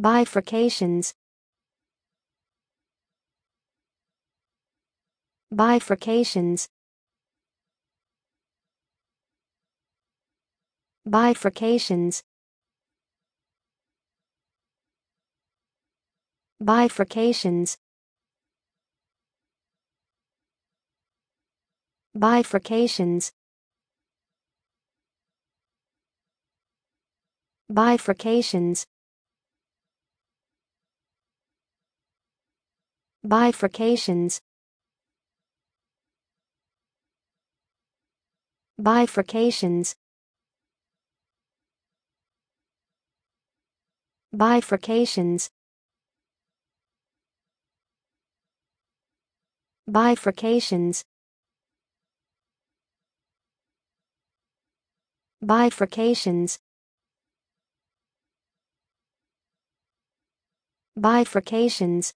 bifurcations bifurcations bifurcations bifurcations bifurcations bifurcations bifurcations bifurcations bifurcations bifurcations bifurcations bifurcations